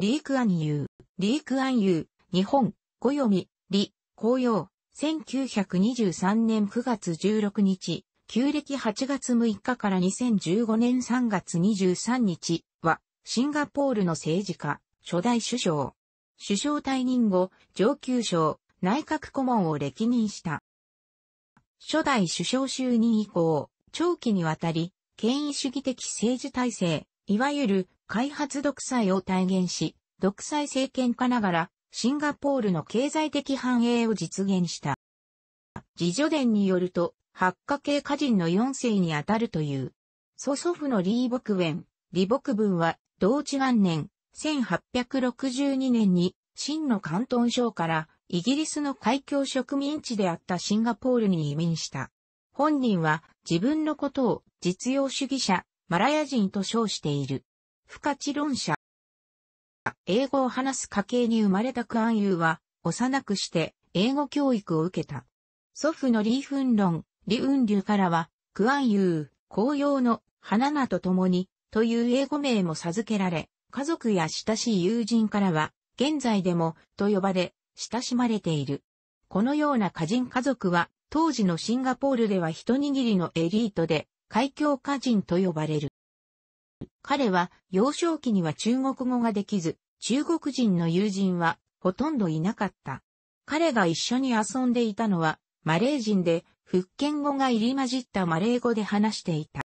リークアンユー、リークアンユー、日本、語読み、リ、紅葉、1923年9月16日、旧暦8月6日から2015年3月23日は、シンガポールの政治家、初代首相。首相退任後、上級省、内閣顧問を歴任した。初代首相就任以降、長期にわたり、権威主義的政治体制、いわゆる開発独裁を体現し、独裁政権化ながらシンガポールの経済的繁栄を実現した。自助伝によると、八家系家人の四世にあたるという。祖祖父の李牧ン、李牧文は、同治元年、1862年に、真の関東省から、イギリスの海峡植民地であったシンガポールに移民した。本人は、自分のことを実用主義者、マラヤ人と称している。不可知論者。英語を話す家系に生まれたクアンユーは、幼くして英語教育を受けた。祖父のリー・フンロン、リ・ウンリュからは、クアンユー、紅葉の花菜と共に、という英語名も授けられ、家族や親しい友人からは、現在でも、と呼ばれ、親しまれている。このような歌人家族は、当時のシンガポールでは一握りのエリートで、海峡歌人と呼ばれる。彼は幼少期には中国語ができず、中国人の友人はほとんどいなかった。彼が一緒に遊んでいたのはマレー人で、福建語が入り混じったマレー語で話していた。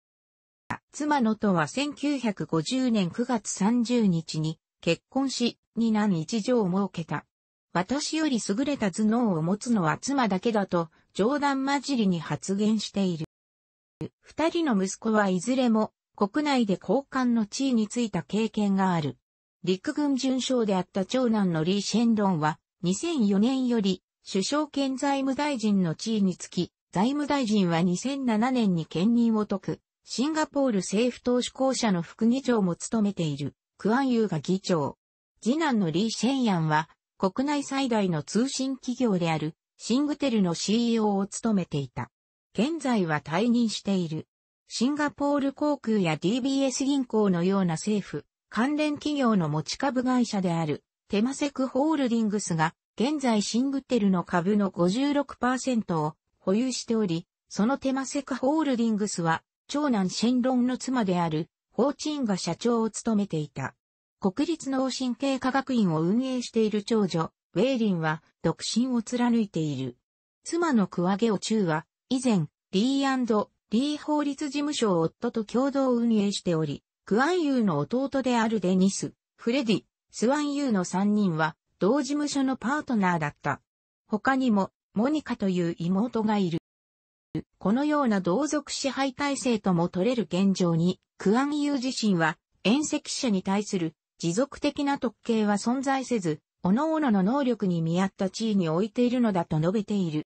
妻のとは1950年9月30日に結婚し、二男一女を設けた。私より優れた頭脳を持つのは妻だけだと冗談交じりに発言している。二人の息子はいずれも国内で高官の地位についた経験がある。陸軍巡将であった長男のリー・シェンロンは2004年より首相兼財務大臣の地位につき、財務大臣は2007年に兼任を解く、シンガポール政府投資公社の副議長も務めている、クアンユーが議長。次男のリー・シェンヤンは、国内最大の通信企業である、シングテルの CEO を務めていた。現在は退任している。シンガポール航空や DBS 銀行のような政府、関連企業の持ち株会社である、テマセクホールディングスが、現在シングテルの株の56%を保有しており、そのテマセクホールディングスは、長男シェンロンの妻である、ホーチンが社長を務めていた。国立脳神経科学院を運営している長女、ウェイリンは、独身を貫いている。妻のクワゲオチュウは、以前、リーリー法律事務所を夫と共同運営しており、クアンユーの弟であるデニス、フレディ、スワンユーの3人は、同事務所のパートナーだった。他にも、モニカという妹がいる。このような同族支配体制とも取れる現状に、クアンユー自身は、遠赤者に対する持続的な特権は存在せず、各々の能力に見合った地位に置いているのだと述べている。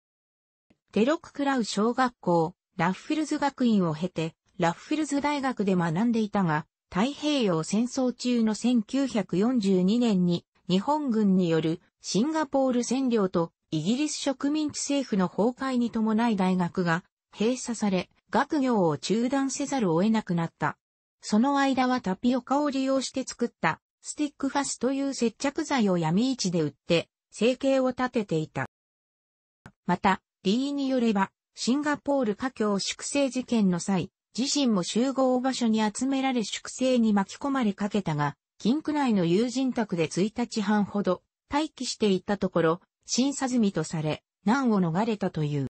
テロククラウ小学校、ラッフィルズ学院を経て、ラッフィルズ大学で学んでいたが、太平洋戦争中の1942年に日本軍によるシンガポール占領とイギリス植民地政府の崩壊に伴い大学が閉鎖され、学業を中断せざるを得なくなった。その間はタピオカを利用して作ったスティックファスという接着剤を闇市で売って生計を立てていた。また、リーによれば、シンガポール華僑粛清事件の際、自身も集合場所に集められ粛清に巻き込まれかけたが、金区内の友人宅で1日半ほど待機していたところ、審査済みとされ、難を逃れたという。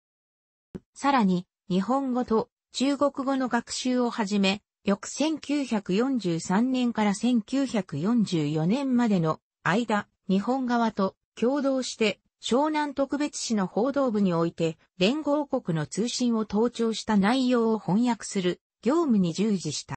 さらに、日本語と中国語の学習をはじめ、翌1943年から1944年までの間、日本側と共同して湘南特別市の報道部において、連合国の通信を盗聴した内容を翻訳する業務に従事した。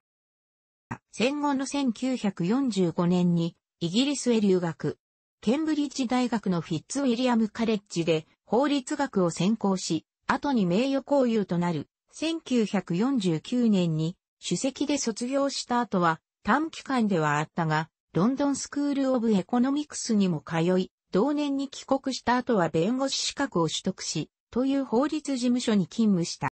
戦後の1945年にイギリスへ留学。ケンブリッジ大学のフィッツウィリアムカレッジで法律学を専攻し、後に名誉交友となる1949年に主席で卒業した後は短期間ではあったが、ロンドンスクールオブエコノミクスにも通い、同年に帰国した後は弁護士資格を取得し、という法律事務所に勤務した。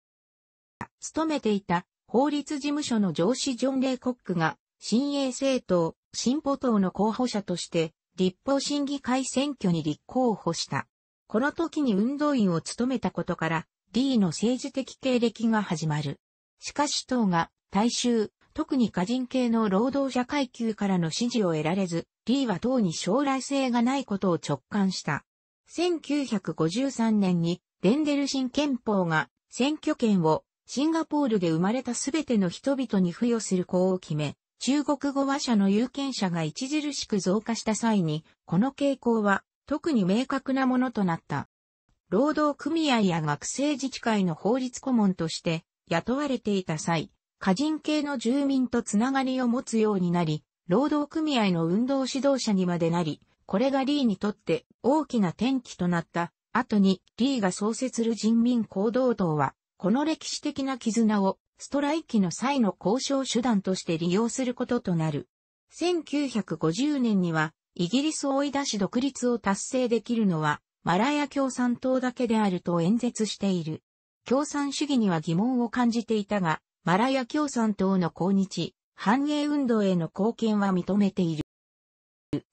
勤めていた法律事務所の上司ジョン・レイコックが、新鋭政党、進歩党の候補者として、立法審議会選挙に立候補した。この時に運動員を務めたことから、D の政治的経歴が始まる。しかし党が大衆、特に過人系の労働者階級からの支持を得られず、リーは党に将来性がないことを直感した。1953年にレンデル新憲法が選挙権をシンガポールで生まれたすべての人々に付与する項を決め、中国語話者の有権者が著しく増加した際に、この傾向は特に明確なものとなった。労働組合や学生自治会の法律顧問として雇われていた際、家人系の住民とつながりを持つようになり、労働組合の運動指導者にまでなり、これがリーにとって大きな転機となった後にリーが創設する人民行動党は、この歴史的な絆をストライキの際の交渉手段として利用することとなる。1950年にはイギリスを追い出し独立を達成できるのはマラヤ共産党だけであると演説している。共産主義には疑問を感じていたが、マラヤ共産党の抗日、繁栄運動への貢献は認めている。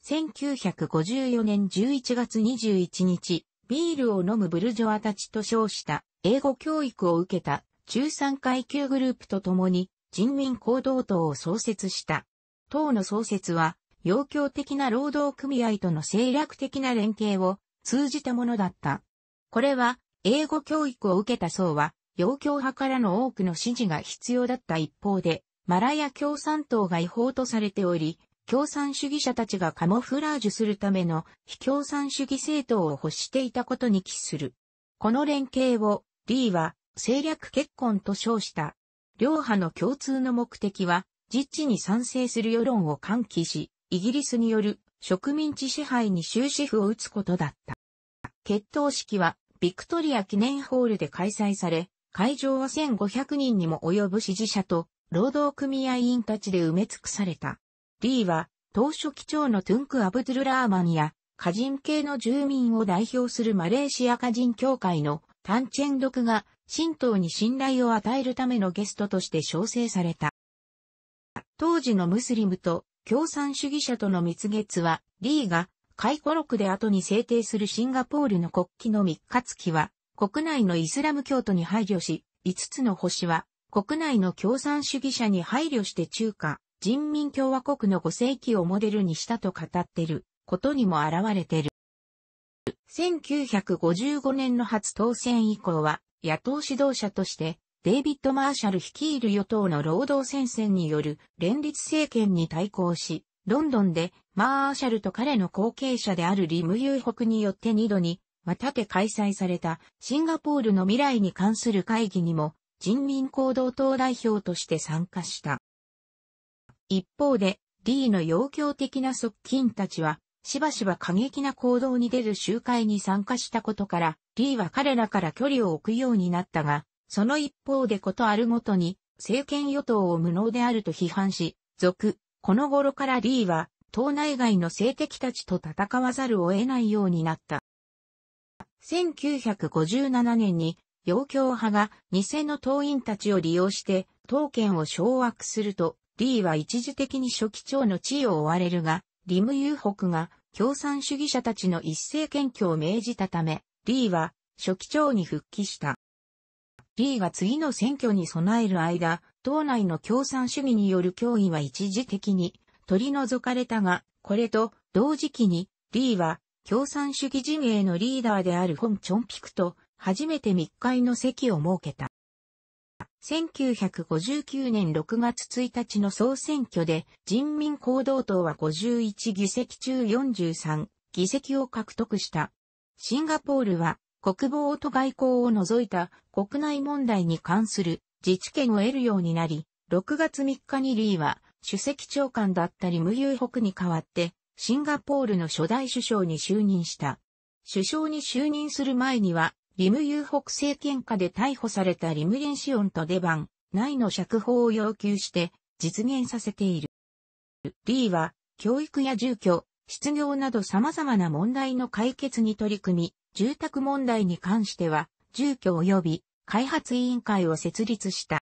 1954年11月21日、ビールを飲むブルジョアたちと称した英語教育を受けた中産階級グループと共に人民行動党を創設した。党の創設は、要求的な労働組合との政略的な連携を通じたものだった。これは、英語教育を受けた層は、状教派からの多くの支持が必要だった一方で、マラヤ共産党が違法とされており、共産主義者たちがカモフラージュするための非共産主義政党を欲していたことに期する。この連携を、リーは政略結婚と称した。両派の共通の目的は、実地に賛成する世論を喚起し、イギリスによる植民地支配に終止符を打つことだった。決闘式は、ビクトリア記念ホールで開催され、会場は1500人にも及ぶ支持者と、労働組合員たちで埋め尽くされた。リーは、当初機長のトゥンク・アブドゥル・ラーマンや、華人系の住民を代表するマレーシア華人協会のタンチェンドクが、神道に信頼を与えるためのゲストとして招請された。当時のムスリムと共産主義者との蜜月は、リーが回顧録で後に制定するシンガポールの国旗の3日月は、国内のイスラム教徒に配慮し、5つの星は、国内の共産主義者に配慮して中華、人民共和国の5世紀をモデルにしたと語ってることにも現れてる。1955年の初当選以降は、野党指導者として、デイビッド・マーシャル率いる与党の労働戦線による連立政権に対抗し、ロンドンでマーシャルと彼の後継者であるリム・ユーホクによって2度にまたて開催されたシンガポールの未来に関する会議にも人民行動党代表として参加した。一方で、リーの要求的な側近たちは、しばしば過激な行動に出る集会に参加したことから、リーは彼らから距離を置くようになったが、その一方でことあるごとに、政権与党を無能であると批判し、続、この頃からリーは、党内外の政敵たちと戦わざるを得ないようになった。1957年に、陽教派が偽の党員たちを利用して、党権を掌握すると、リーは一時的に初期長の地位を追われるが、リム・ユーホクが共産主義者たちの一斉検挙を命じたため、リーは初期長に復帰した。リーが次の選挙に備える間、党内の共産主義による脅威は一時的に取り除かれたが、これと同時期にリーは共産主義陣営のリーダーであるホン・チョンピクと初めて密会の席を設けた。1959年6月1日の総選挙で人民行動党は51議席中43議席を獲得した。シンガポールは国防と外交を除いた国内問題に関する自治権を得るようになり、6月3日にリーは主席長官だったり無ユ北に代わってシンガポールの初代首相に就任した。首相に就任する前には、リム遊北政権下で逮捕されたリムリンシオンとデバン、内の釈放を要求して実現させている。リーは、教育や住居、失業など様々な問題の解決に取り組み、住宅問題に関しては、住居及び開発委員会を設立した。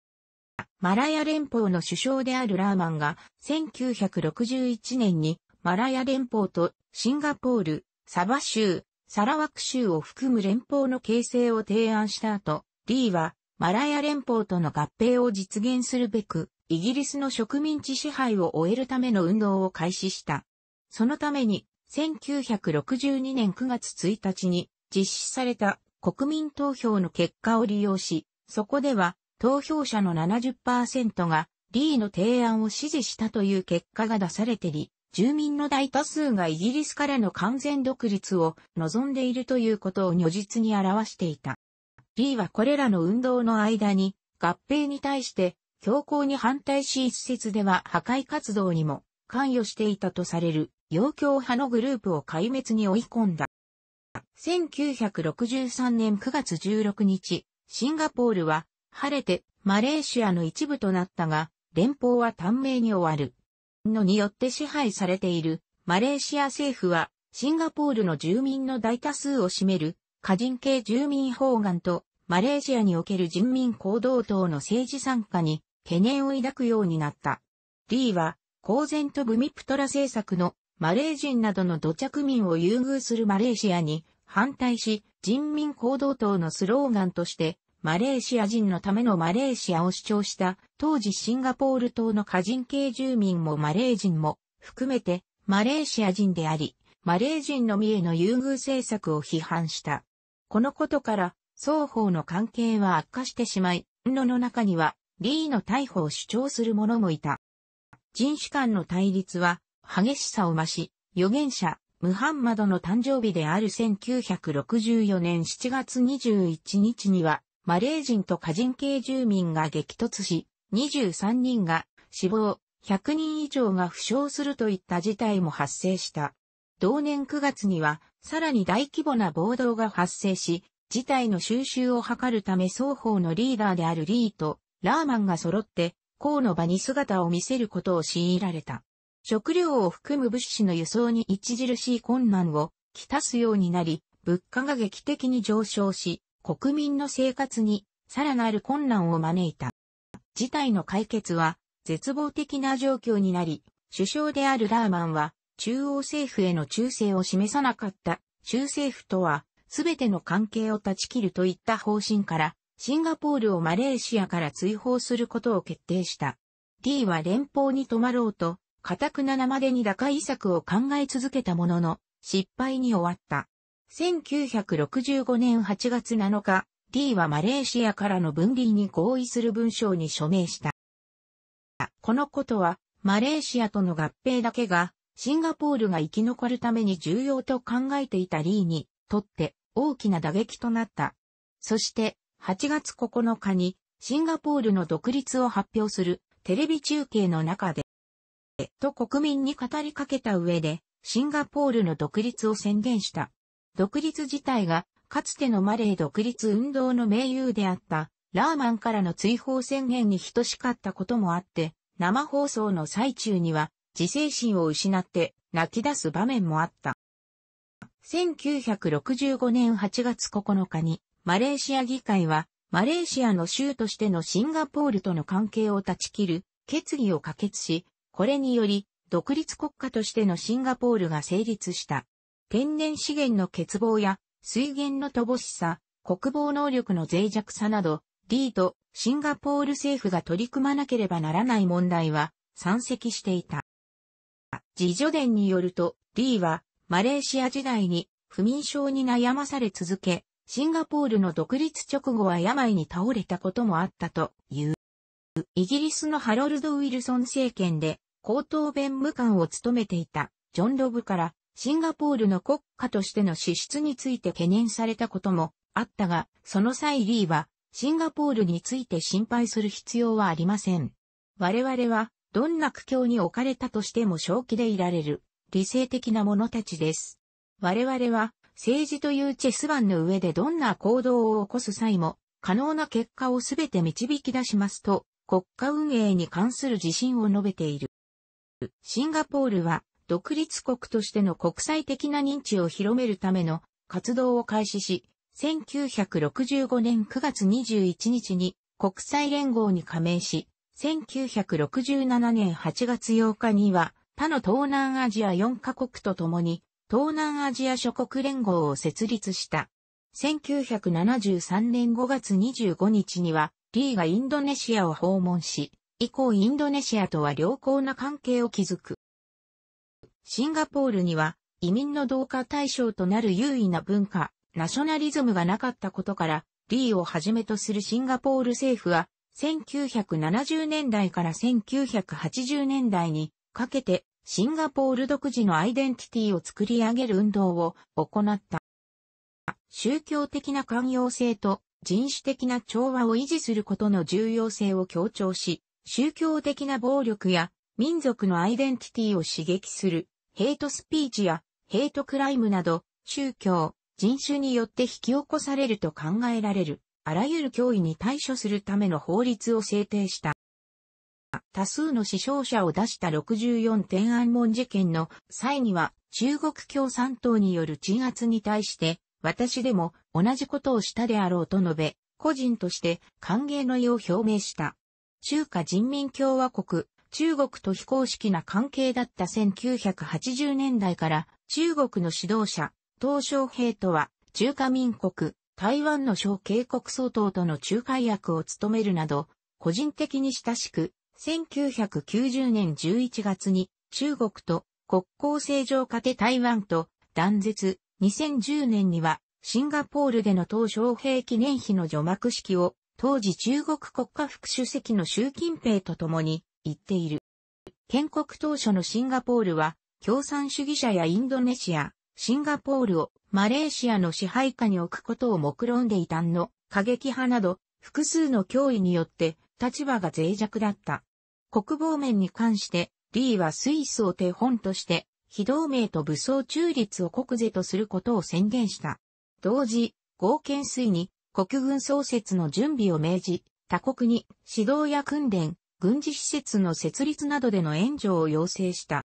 マラヤ連邦の首相であるラーマンが1961年にマラヤ連邦とシンガポール、サバ州、サラワク州を含む連邦の形成を提案した後、リーはマラヤ連邦との合併を実現するべく、イギリスの植民地支配を終えるための運動を開始した。そのために、1962年9月1日に実施された国民投票の結果を利用し、そこでは投票者の70%がリーの提案を支持したという結果が出されてり、住民の大多数がイギリスからの完全独立を望んでいるということを如実に表していた。B はこれらの運動の間に合併に対して強硬に反対し一説では破壊活動にも関与していたとされる要強派のグループを壊滅に追い込んだ。1963年9月16日、シンガポールは晴れてマレーシアの一部となったが、連邦は短命に終わる。のによって支配されているマレーシア政府はシンガポールの住民の大多数を占める過人系住民法案とマレーシアにおける人民行動党の政治参加に懸念を抱くようになった。リーは公然とブミプトラ政策のマレー人などの土着民を優遇するマレーシアに反対し人民行動党のスローガンとしてマレーシア人のためのマレーシアを主張した、当時シンガポール島の華人系住民もマレー人も含めてマレーシア人であり、マレー人のみへの優遇政策を批判した。このことから、双方の関係は悪化してしまい、ンの中には、リーの逮捕を主張する者もいた。人種間の対立は、激しさを増し、預言者、ムハンマドの誕生日である1964年7月21日には、マレー人と華人系住民が激突し、23人が死亡、100人以上が負傷するといった事態も発生した。同年9月には、さらに大規模な暴動が発生し、事態の収拾を図るため双方のリーダーであるリーとラーマンが揃って、公の場に姿を見せることを強いられた。食料を含む物資の輸送に著しい困難をきたすようになり、物価が劇的に上昇し、国民の生活にさらなる困難を招いた。事態の解決は絶望的な状況になり、首相であるラーマンは中央政府への忠誠を示さなかった州政府とは全ての関係を断ち切るといった方針からシンガポールをマレーシアから追放することを決定した。D は連邦に泊まろうと、カタクななまでに打開策を考え続けたものの、失敗に終わった。1965年8月7日、D はマレーシアからの分離に合意する文章に署名した。このことは、マレーシアとの合併だけが、シンガポールが生き残るために重要と考えていたリーにとって大きな打撃となった。そして、8月9日にシンガポールの独立を発表するテレビ中継の中で、と国民に語りかけた上で、シンガポールの独立を宣言した。独立自体が、かつてのマレー独立運動の盟友であった、ラーマンからの追放宣言に等しかったこともあって、生放送の最中には、自制心を失って泣き出す場面もあった。1965年8月9日に、マレーシア議会は、マレーシアの州としてのシンガポールとの関係を断ち切る決議を可決し、これにより、独立国家としてのシンガポールが成立した。天然資源の欠乏や水源の乏しさ、国防能力の脆弱さなど、リーとシンガポール政府が取り組まなければならない問題は山積していた。自助伝によると、リーはマレーシア時代に不眠症に悩まされ続け、シンガポールの独立直後は病に倒れたこともあったという。イギリスのハロルド・ウィルソン政権で高等弁務官を務めていたジョン・ロブからシンガポールの国家としての支出について懸念されたこともあったが、その際リーは、シンガポールについて心配する必要はありません。我々は、どんな苦境に置かれたとしても正気でいられる、理性的な者たちです。我々は、政治というチェス盤の上でどんな行動を起こす際も、可能な結果をすべて導き出しますと、国家運営に関する自信を述べている。シンガポールは独立国としての国際的な認知を広めるための活動を開始し、1965年9月21日に国際連合に加盟し、1967年8月8日には他の東南アジア4カ国と共に東南アジア諸国連合を設立した。1973年5月25日にはリーがインドネシアを訪問し、以降インドネシアとは良好な関係を築く。シンガポールには移民の同化対象となる優位な文化、ナショナリズムがなかったことから、リーをはじめとするシンガポール政府は、1970年代から1980年代にかけて、シンガポール独自のアイデンティティを作り上げる運動を行った。宗教的な寛容性と人種的な調和を維持することの重要性を強調し、宗教的な暴力や民族のアイデンティティを刺激するヘイトスピーチやヘイトクライムなど、宗教、人種によって引き起こされると考えられる、あらゆる脅威に対処するための法律を制定した。多数の死傷者を出した64天安門事件の際には中国共産党による鎮圧に対して私でも同じことをしたであろうと述べ個人として歓迎の意を表明した。中華人民共和国中国と非公式な関係だった1980年代から中国の指導者、鄧小平とは中華民国、台湾の小渓国総統との仲介役を務めるなど、個人的に親しく、1990年11月に中国と国交正常化で台湾と断絶、2010年にはシンガポールでの鄧小平記念碑の除幕式を当時中国国家副主席の習近平と共に言っている。建国当初のシンガポールは、共産主義者やインドネシア、シンガポールをマレーシアの支配下に置くことを目論んで異端の過激派など、複数の脅威によって立場が脆弱だった。国防面に関して、リーはスイスを手本として、非同盟と武装中立を国是とすることを宣言した。同時、合憲水に国軍創設の準備を命じ、他国に指導や訓練、軍事施設の設立などでの援助を要請した。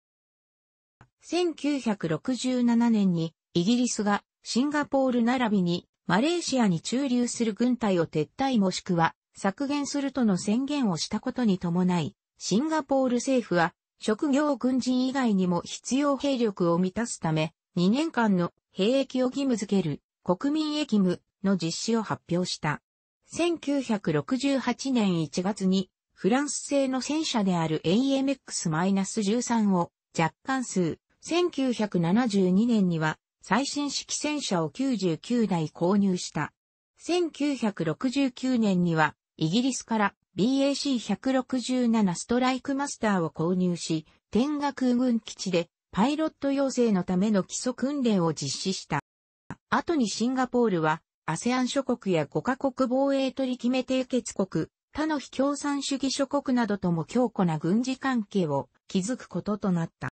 1967年にイギリスがシンガポール並びにマレーシアに駐留する軍隊を撤退もしくは削減するとの宣言をしたことに伴い、シンガポール政府は職業軍人以外にも必要兵力を満たすため、2年間の兵役を義務付ける国民役務の実施を発表した。1968年1月にフランス製の戦車である AMX-13 を若干数、1972年には最新式戦車を99台購入した。1969年にはイギリスから BAC-167 ストライクマスターを購入し、天下空軍基地でパイロット養成のための基礎訓練を実施した。後にシンガポールはアセアン諸国や5カ国防衛取決め締結国、他の非共産主義諸国などとも強固な軍事関係を築くこととなった。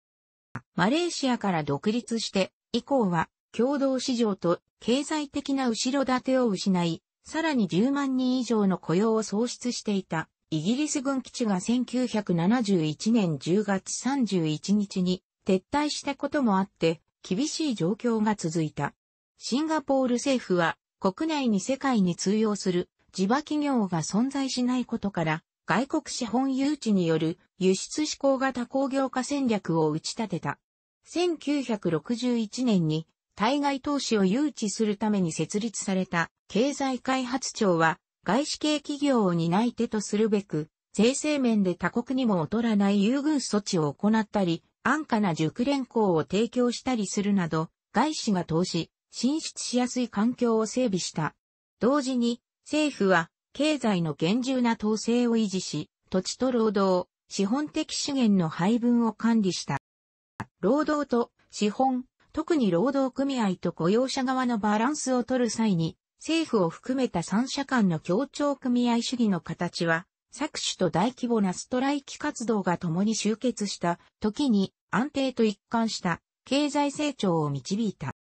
マレーシアから独立して以降は共同市場と経済的な後ろ盾を失い、さらに10万人以上の雇用を創出していたイギリス軍基地が1971年10月31日に撤退したこともあって厳しい状況が続いた。シンガポール政府は国内に世界に通用する地場企業が存在しないことから、外国資本誘致による輸出志向型工業化戦略を打ち立てた。1961年に対外投資を誘致するために設立された経済開発庁は外資系企業を担い手とするべく税制面で他国にも劣らない優遇措置を行ったり安価な熟練工を提供したりするなど外資が投資、進出しやすい環境を整備した。同時に政府は経済の厳重な統制を維持し、土地と労働、資本的資源の配分を管理した。労働と資本、特に労働組合と雇用者側のバランスを取る際に、政府を含めた三者間の協調組合主義の形は、搾取と大規模なストライキ活動が共に集結した時に安定と一貫した経済成長を導いた。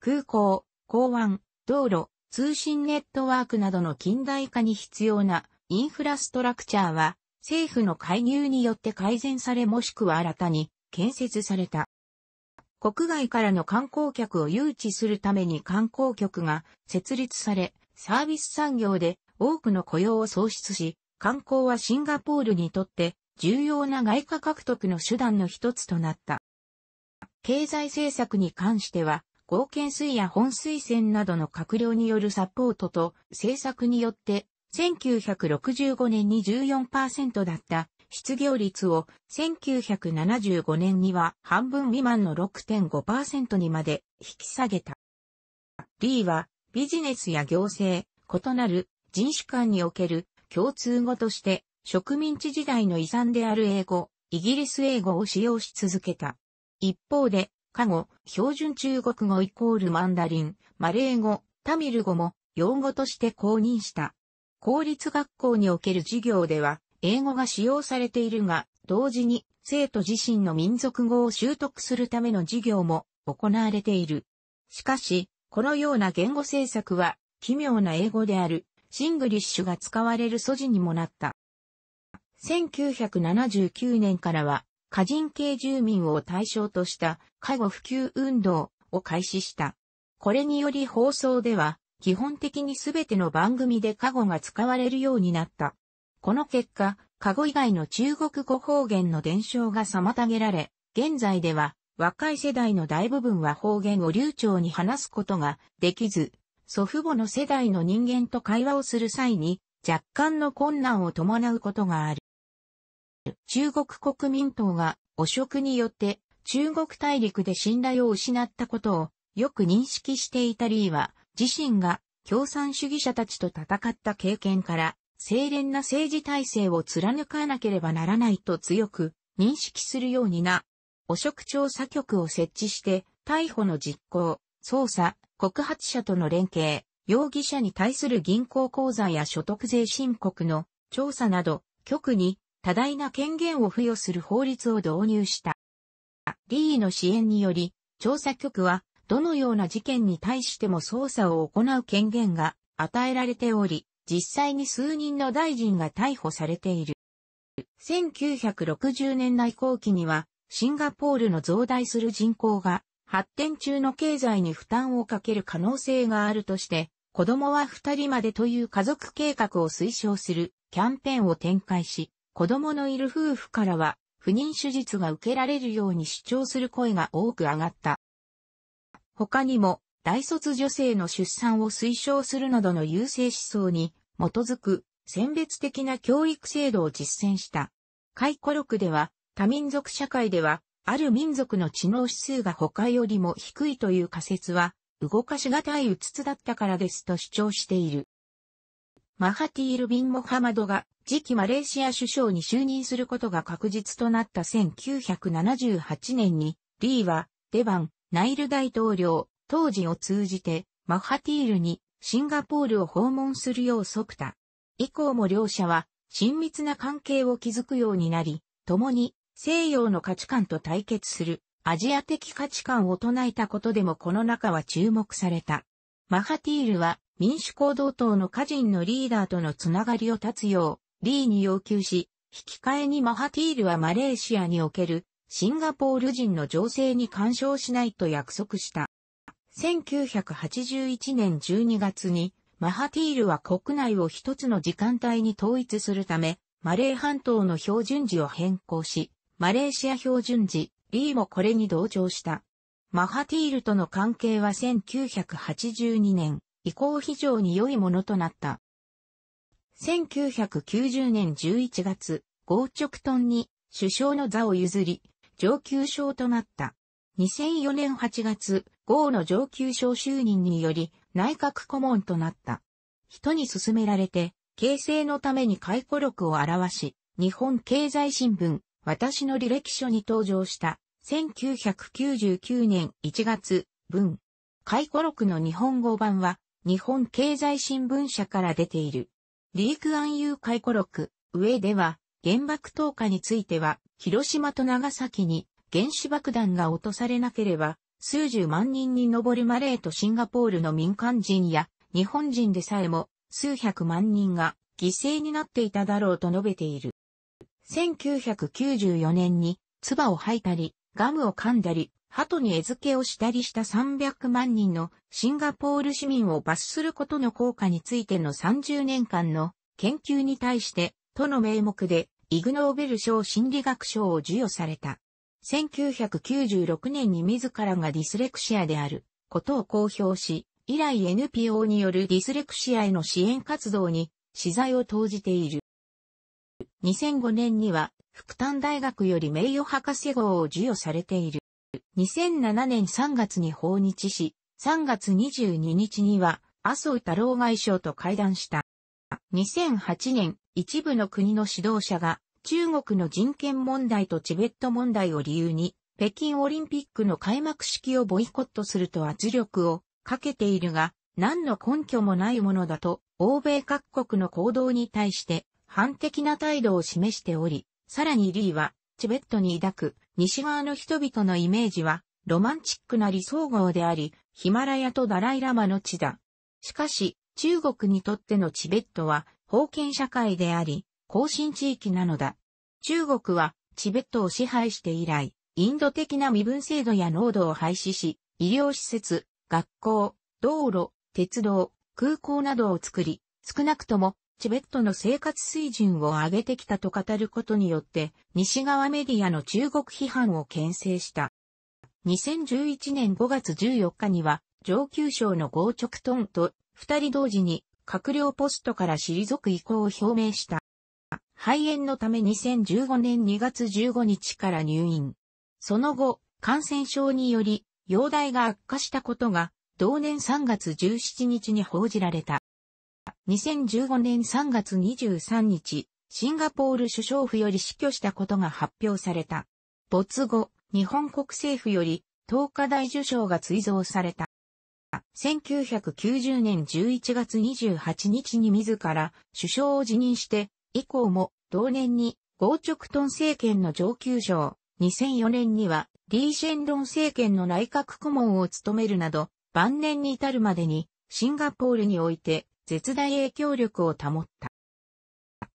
空港、港湾、道路、通信ネットワークなどの近代化に必要なインフラストラクチャーは政府の介入によって改善されもしくは新たに建設された。国外からの観光客を誘致するために観光局が設立され、サービス産業で多くの雇用を創出し、観光はシンガポールにとって重要な外貨獲得の手段の一つとなった。経済政策に関しては、合憲水や本水船などの閣僚によるサポートと政策によって、1965年に14%だった失業率を1975年には半分未満の6.5%にまで引き下げた。リーはビジネスや行政、異なる人種間における共通語として植民地時代の遺産である英語、イギリス英語を使用し続けた。一方で加護、標準中国語イコールマンダリン、マレー語、タミル語も用語として公認した。公立学校における授業では、英語が使用されているが、同時に生徒自身の民族語を習得するための授業も行われている。しかし、このような言語政策は、奇妙な英語である、シングリッシュが使われる素地にもなった。1979年からは、家人系住民を対象とした介護普及運動を開始した。これにより放送では、基本的にすべての番組で過護が使われるようになった。この結果、過護以外の中国語方言の伝承が妨げられ、現在では若い世代の大部分は方言を流暢に話すことができず、祖父母の世代の人間と会話をする際に若干の困難を伴うことがある。中国国民党が汚職によって中国大陸で信頼を失ったことをよく認識していたリーは自身が共産主義者たちと戦った経験から清廉な政治体制を貫かなければならないと強く認識するようにな、汚職調査局を設置して逮捕の実行、捜査、告発者との連携、容疑者に対する銀行口座や所得税申告の調査など、局に多大な権限を付与する法律を導入した。リーの支援により、調査局は、どのような事件に対しても捜査を行う権限が与えられており、実際に数人の大臣が逮捕されている。1960年代後期には、シンガポールの増大する人口が、発展中の経済に負担をかける可能性があるとして、子供は二人までという家族計画を推奨するキャンペーンを展開し、子供のいる夫婦からは、不妊手術が受けられるように主張する声が多く上がった。他にも、大卒女性の出産を推奨するなどの優勢思想に基づく選別的な教育制度を実践した。回顧録では、多民族社会では、ある民族の知能指数が他よりも低いという仮説は、動かしがたいうつつだったからですと主張している。マハティール・ビン・モハマドが次期マレーシア首相に就任することが確実となった1978年に、リーは、デバン、ナイル大統領、当時を通じて、マハティールにシンガポールを訪問するよう即た。以降も両者は親密な関係を築くようになり、共に西洋の価値観と対決するアジア的価値観を唱えたことでもこの中は注目された。マハティールは民主行動党の家人のリーダーとのつながりを断つよう、リーに要求し、引き換えにマハティールはマレーシアにおけるシンガポール人の情勢に干渉しないと約束した。1981年12月にマハティールは国内を一つの時間帯に統一するため、マレー半島の標準時を変更し、マレーシア標準時、リーもこれに同調した。マハティールとの関係は1982年以降非常に良いものとなった。1990年11月、豪直トンに首相の座を譲り、上級賞となった。2004年8月、豪の上級賞就任により内閣顧問となった。人に勧められて、形成のために回顧録を表し、日本経済新聞、私の履歴書に登場した、1999年1月、文。回顧録の日本語版は、日本経済新聞社から出ている。リーク暗誘回顧録、上では、原爆投下については、広島と長崎に原子爆弾が落とされなければ、数十万人に上るマレーとシンガポールの民間人や日本人でさえも数百万人が犠牲になっていただろうと述べている。1994年に唾を吐いたり、ガムを噛んだり、鳩に餌付けをしたりした300万人のシンガポール市民を罰することの効果についての30年間の研究に対して、との名目で、イグ・ノーベル賞心理学賞を授与された。1996年に自らがディスレクシアであることを公表し、以来 NPO によるディスレクシアへの支援活動に資材を投じている。2005年には、福丹大学より名誉博士号を授与されている。2007年3月に訪日し、3月22日には麻生太郎外相と会談した。2008年、一部の国の指導者が中国の人権問題とチベット問題を理由に、北京オリンピックの開幕式をボイコットすると圧力をかけているが、何の根拠もないものだと、欧米各国の行動に対して、反的な態度を示しており、さらにリーは、チベットに抱く西側の人々のイメージはロマンチックな理想郷であり、ヒマラヤとダライラマの地だ。しかし、中国にとってのチベットは封建社会であり、後進地域なのだ。中国はチベットを支配して以来、インド的な身分制度や濃度を廃止し、医療施設、学校、道路、鉄道、空港などを作り、少なくともチベットの生活水準を上げてきたと語ることによって、西側メディアの中国批判を牽制した。2011年5月14日には、上級省のゴーチョクトンと、二人同時に、閣僚ポストから退く意向を表明した。肺炎のため2015年2月15日から入院。その後、感染症により、容体が悪化したことが、同年3月17日に報じられた。2015年3月23日、シンガポール首相府より死去したことが発表された。没後、日本国政府より、東華大受賞が追贈された。1990年11月28日に自ら首相を辞任して、以降も同年にゴーチョクトン政権の上級賞、2004年にはリー・シェンロン政権の内閣顧問を務めるなど、晩年に至るまでにシンガポールにおいて絶大影響力を保った。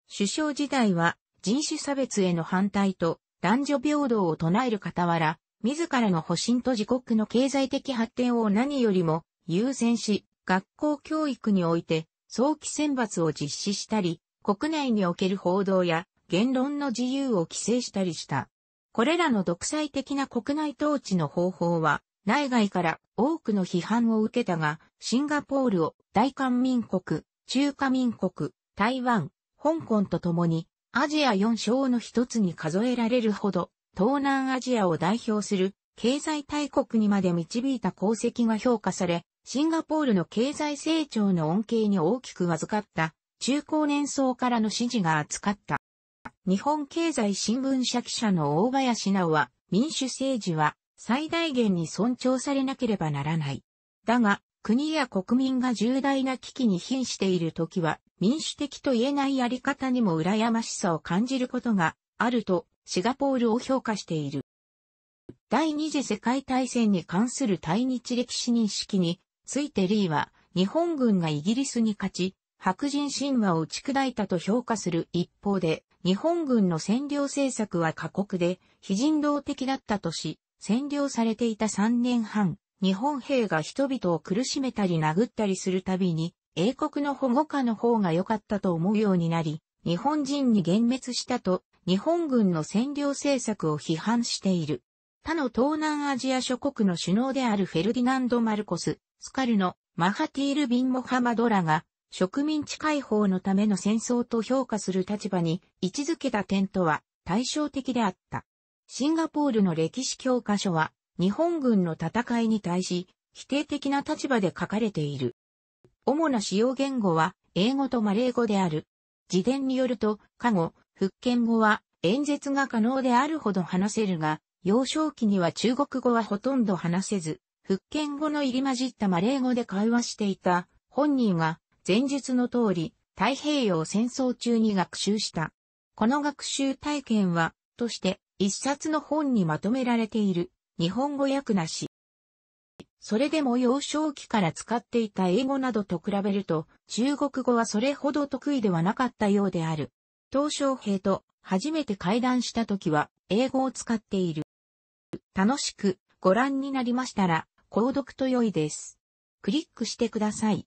首相時代は人種差別への反対と男女平等を唱える傍ら、自らの保身と自国の経済的発展を何よりも優先し、学校教育において早期選抜を実施したり、国内における報道や言論の自由を規制したりした。これらの独裁的な国内統治の方法は、内外から多くの批判を受けたが、シンガポールを大韓民国、中華民国、台湾、香港と共にアジア4省の一つに数えられるほど東南アジアを代表する経済大国にまで導いた功績が評価され、シンガポールの経済成長の恩恵に大きく預かった中高年層からの支持が厚かった。日本経済新聞社記者の大林直は民主政治は最大限に尊重されなければならない。だが、国や国民が重大な危機に瀕している時は、民主的と言えないやり方にも羨ましさを感じることがあると、シガポールを評価している。第二次世界大戦に関する対日歴史認識についてリーは、日本軍がイギリスに勝ち、白人神話を打ち砕いたと評価する一方で、日本軍の占領政策は過酷で、非人道的だったとし、占領されていた3年半、日本兵が人々を苦しめたり殴ったりするたびに、英国の保護下の方が良かったと思うようになり、日本人に幻滅したと、日本軍の占領政策を批判している。他の東南アジア諸国の首脳であるフェルディナンド・マルコス、スカルのマハティール・ビン・モハマドラが、植民地解放のための戦争と評価する立場に位置づけた点とは対照的であった。シンガポールの歴史教科書は、日本軍の戦いに対し、否定的な立場で書かれている。主な使用言語は、英語とマレー語である。自伝によると、過語、復権語は、演説が可能であるほど話せるが、幼少期には中国語はほとんど話せず、復権語の入り混じったマレー語で会話していた本人は、前述の通り太平洋戦争中に学習した。この学習体験は、として一冊の本にまとめられている、日本語訳なし。それでも幼少期から使っていた英語などと比べると、中国語はそれほど得意ではなかったようである。東小平と初めて会談した時は、英語を使っている。楽しくご覧になりましたら、購読と良いです。クリックしてください。